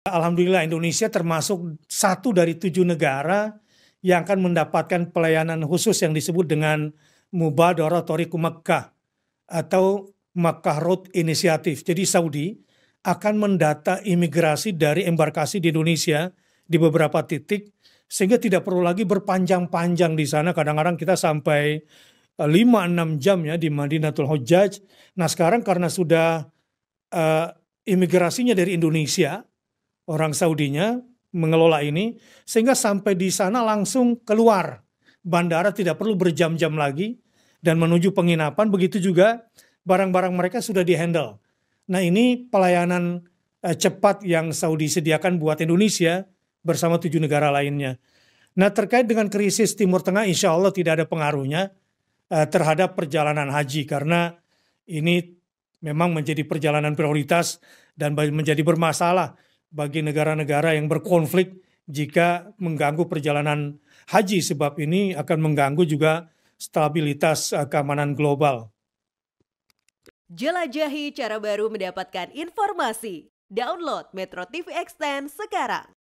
Alhamdulillah Indonesia termasuk satu dari tujuh negara yang akan mendapatkan pelayanan khusus yang disebut dengan Mubadara Toriku Mekah atau Mekah Road Initiative. Jadi Saudi akan mendata imigrasi dari embarkasi di Indonesia di beberapa titik sehingga tidak perlu lagi berpanjang-panjang di sana. Kadang-kadang kita sampai 5-6 eh, jam ya di Madinatul Hujaj. Nah sekarang karena sudah uh, imigrasinya dari Indonesia, orang Saudinya mengelola ini sehingga sampai di sana langsung keluar bandara tidak perlu berjam-jam lagi dan menuju penginapan begitu juga barang-barang mereka sudah dihandle. Nah ini pelayanan eh, cepat yang Saudi sediakan buat Indonesia bersama tujuh negara lainnya. Nah terkait dengan krisis Timur Tengah insya Allah tidak ada pengaruhnya eh, terhadap perjalanan haji karena ini memang menjadi perjalanan prioritas dan menjadi bermasalah bagi negara-negara yang berkonflik jika mengganggu perjalanan haji sebab ini akan mengganggu juga stabilitas eh, keamanan global. Jelajahi cara baru mendapatkan informasi. Download Metro TV Extend sekarang.